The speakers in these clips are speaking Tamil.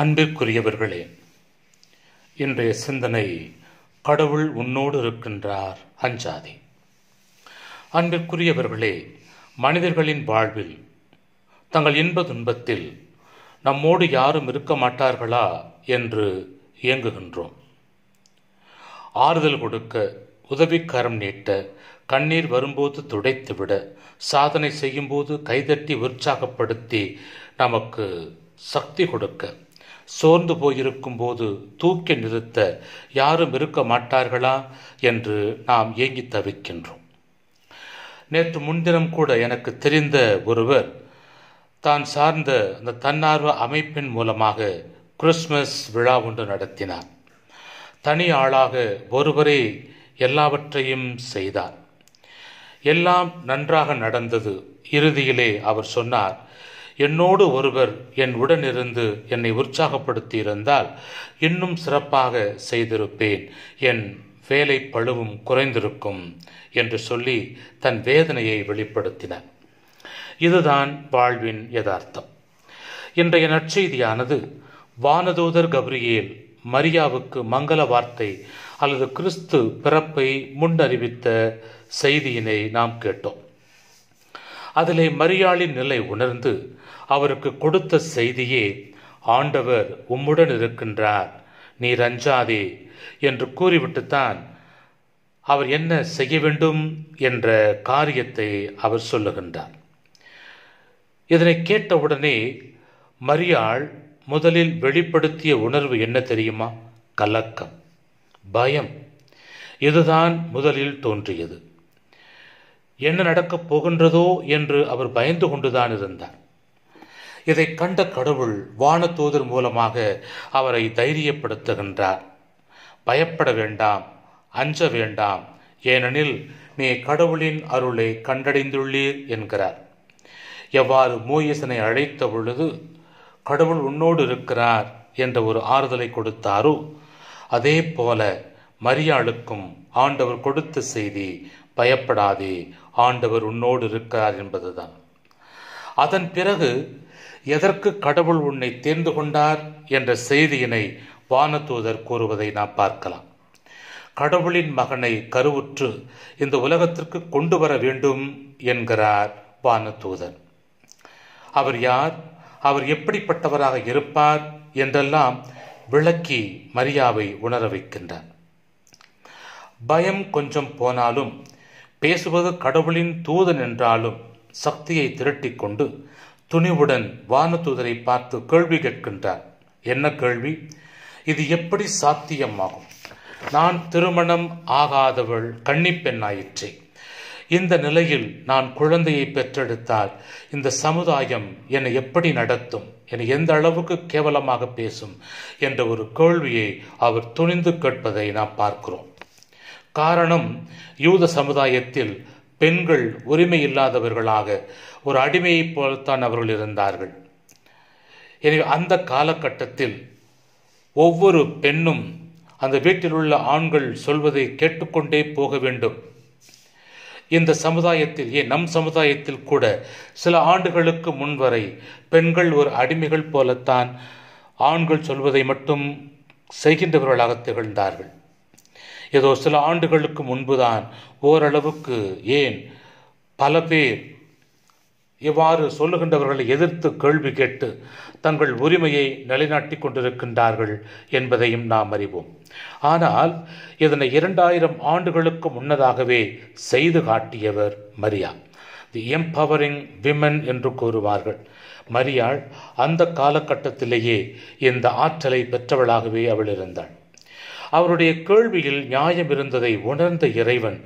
அன்பிற்குரியவர்களே இன்றைய சிந்தனை கடவுள் உன்னோடு இருக்கின்றார் அஞ்சாதே அன்பிற்குரியவர்களே மனிதர்களின் வாழ்வில் தங்கள் இன்ப துன்பத்தில் நம்மோடு யாரும் இருக்க மாட்டார்களா என்று இயங்குகின்றோம் ஆறுதல் கொடுக்க உதவிக்காரம் நீட்ட கண்ணீர் வரும்போது துடைத்துவிட சாதனை செய்யும்போது கைதட்டி உற்சாகப்படுத்தி நமக்கு சக்தி கொடுக்க சோர்ந்து போயிருக்கும் போது தூக்கி நிறுத்த யாரும் இருக்க மாட்டார்களா என்று நாம் ஏங்கி தவிக்கின்றோம் நேற்று முன்தினம் கூட எனக்கு தெரிந்த ஒருவர் தான் சார்ந்த அந்த தன்னார்வ அமைப்பின் மூலமாக கிறிஸ்மஸ் விழா ஒன்று நடத்தினார் தனி ஆளாக ஒருவரே எல்லாவற்றையும் செய்தார் எல்லாம் நன்றாக நடந்தது இறுதியிலே அவர் சொன்னார் என்னோடு ஒருவர் என் உடனிருந்து என்னை உற்சாகப்படுத்தி இருந்தால் இன்னும் சிறப்பாக செய்திருப்பேன் என் வேலை பழுவும் குறைந்திருக்கும் என்று சொல்லி தன் வேதனையை வெளிப்படுத்தினார் இதுதான் வாழ்வின் யதார்த்தம் இன்றைய நற்செய்தியானது வானதூதர் கப்ரியேல் மரியாவுக்கு மங்கள வார்த்தை அல்லது கிறிஸ்து பிறப்பை முன்னறிவித்த செய்தியினை நாம் கேட்டோம் அதிலே மரியாளின் நிலை உணர்ந்து அவருக்கு கொடுத்த செய்தியே ஆண்டவர் உம்முடன் இருக்கின்றார் நீ ரஞ்சாதே என்று கூறிவிட்டுத்தான் அவர் என்ன செய்ய வேண்டும் என்ற காரியத்தை அவர் சொல்லுகின்றார் இதனை கேட்டவுடனே மரியாள் முதலில் வெளிப்படுத்திய உணர்வு என்ன தெரியுமா கலக்கம் பயம் இதுதான் முதலில் தோன்றியது என்ன நடக்கப் போகின்றதோ என்று அவர் பயந்து கொண்டுதான் இருந்தார் இதை கண்ட கடவுள் வானத்தூதர் மூலமாக அவரை தைரியப்படுத்துகின்றார் பயப்பட வேண்டாம் அஞ்ச வேண்டாம் ஏனெனில் நீ கடவுளின் அருளை கண்டடைந்துள்ளீர் என்கிறார் எவ்வாறு மோயசனை அழைத்த பொழுது கடவுள் உன்னோடு இருக்கிறார் என்ற ஒரு ஆறுதலை கொடுத்தாரோ அதே போல மரியாளுக்கும் ஆண்டவர் கொடுத்த செய்தி பயப்படாதே ஆண்டவர் உன்னோடு இருக்கிறார் என்பதுதான் அதன் பிறகு எதற்கு கடவுள் உன்னை தேர்ந்து கொண்டார் என்ற செய்தியினை வானதூதர் கூறுவதை நாம் பார்க்கலாம் கடவுளின் மகனை கருவுற்று இந்த உலகத்திற்கு கொண்டு வர வேண்டும் என்கிறார் வானதூதர் அவர் யார் அவர் எப்படிப்பட்டவராக இருப்பார் என்றெல்லாம் விளக்கி மரியாவை உணர வைக்கின்றார் பயம் கொஞ்சம் போனாலும் பேசுவது கடவுளின் தூதன் என்றாலும் சக்தியை கொண்டு துணிவுடன் தூதரை பார்த்து கேள்வி கேட்கின்றார் என்ன கேள்வி இது எப்படி சாத்தியமாகும் நான் திருமணம் ஆகாதவள் கன்னிப்பெண்ணாயிற்றே இந்த நிலையில் நான் குழந்தையை பெற்றெடுத்தால் இந்த சமுதாயம் என்னை எப்படி நடத்தும் என்னை எந்த அளவுக்கு கேவலமாக பேசும் என்ற ஒரு கேள்வியை அவர் துணிந்து கேட்பதை நாம் பார்க்கிறோம் காரணம் யூத சமுதாயத்தில் பெண்கள் உரிமை இல்லாதவர்களாக ஒரு அடிமையைப் போல்தான் அவர்கள் இருந்தார்கள் எனவே அந்த காலகட்டத்தில் ஒவ்வொரு பெண்ணும் அந்த வீட்டில் உள்ள ஆண்கள் சொல்வதை கேட்டுக்கொண்டே போக வேண்டும் இந்த சமுதாயத்தில் ஏன் நம் சமுதாயத்தில் கூட சில ஆண்டுகளுக்கு முன்வரை பெண்கள் ஒரு அடிமைகள் போலத்தான் ஆண்கள் சொல்வதை மட்டும் செய்கின்றவர்களாக திகழ்ந்தார்கள் ஏதோ சில ஆண்டுகளுக்கு முன்புதான் ஓரளவுக்கு ஏன் பல பேர் இவ்வாறு சொல்லுகின்றவர்களை எதிர்த்து கேள்வி கேட்டு தங்கள் உரிமையை நிலைநாட்டி கொண்டிருக்கின்றார்கள் என்பதையும் நாம் அறிவோம் ஆனால் இதனை இரண்டாயிரம் ஆண்டுகளுக்கு முன்னதாகவே செய்து காட்டியவர் மரியா தி எம்பவரிங் விமன் என்று கூறுவார்கள் மரியாள் அந்த காலகட்டத்திலேயே இந்த ஆற்றலை பெற்றவளாகவே அவள் இருந்தாள் அவருடைய கேள்வியில் நியாயம் இருந்ததை உணர்ந்த இறைவன்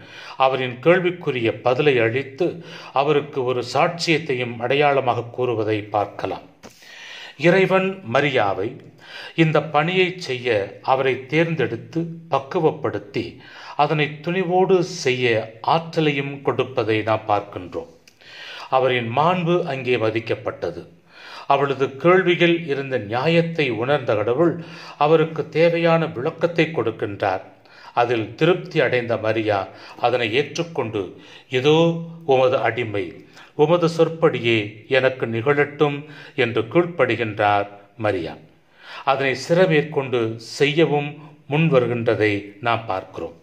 அவரின் கேள்விக்குரிய பதிலை அளித்து அவருக்கு ஒரு சாட்சியத்தையும் அடையாளமாக கூறுவதை பார்க்கலாம் இறைவன் மரியாவை இந்த பணியை செய்ய அவரை தேர்ந்தெடுத்து பக்குவப்படுத்தி அதனை துணிவோடு செய்ய ஆற்றலையும் கொடுப்பதை நாம் பார்க்கின்றோம் அவரின் மாண்பு அங்கே மதிக்கப்பட்டது அவளது கேள்வியில் இருந்த நியாயத்தை உணர்ந்த கடவுள் அவருக்கு தேவையான விளக்கத்தை கொடுக்கின்றார் அதில் திருப்தி அடைந்த மரியா அதனை ஏற்றுக்கொண்டு இதோ உமது அடிமை உமது சொற்படியே எனக்கு நிகழட்டும் என்று கீழ்ப்படுகின்றார் மரியா அதனை சிறமேற்கொண்டு செய்யவும் முன் வருகின்றதை நாம் பார்க்கிறோம்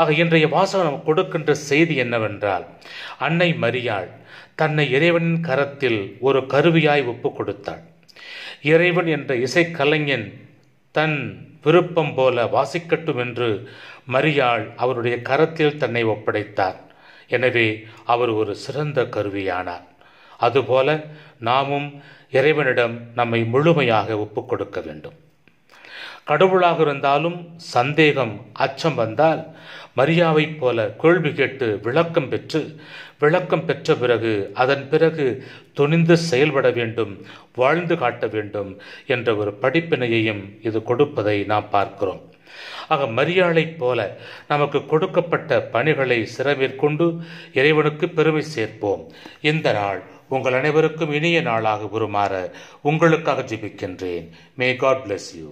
ஆக இன்றைய வாசகம் கொடுக்கின்ற செய்தி என்னவென்றால் அன்னை மரியாள் தன்னை இறைவனின் கரத்தில் ஒரு கருவியாய் ஒப்பு கொடுத்தாள் இறைவன் என்ற இசைக்கலைஞன் தன் விருப்பம் போல வாசிக்கட்டும் என்று மரியாள் அவருடைய கரத்தில் தன்னை ஒப்படைத்தார் எனவே அவர் ஒரு சிறந்த கருவியானார் அதுபோல நாமும் இறைவனிடம் நம்மை முழுமையாக ஒப்புக் கொடுக்க வேண்டும் கடவுளாக இருந்தாலும் சந்தேகம் அச்சம் வந்தால் மரியாவைப் போல கேள்வி கேட்டு விளக்கம் பெற்று விளக்கம் பெற்ற பிறகு அதன் பிறகு துணிந்து செயல்பட வேண்டும் வாழ்ந்து காட்ட வேண்டும் என்ற ஒரு படிப்பினையையும் இது கொடுப்பதை நாம் பார்க்கிறோம் ஆக மரியாளைப் போல நமக்கு கொடுக்கப்பட்ட பணிகளை சிறமேற்கொண்டு இறைவனுக்கு பெருமை சேர்ப்போம் இந்த நாள் உங்கள் அனைவருக்கும் இனிய நாளாக உருமாற உங்களுக்காக ஜிபிக்கின்றேன் மே காட் பிளஸ் யூ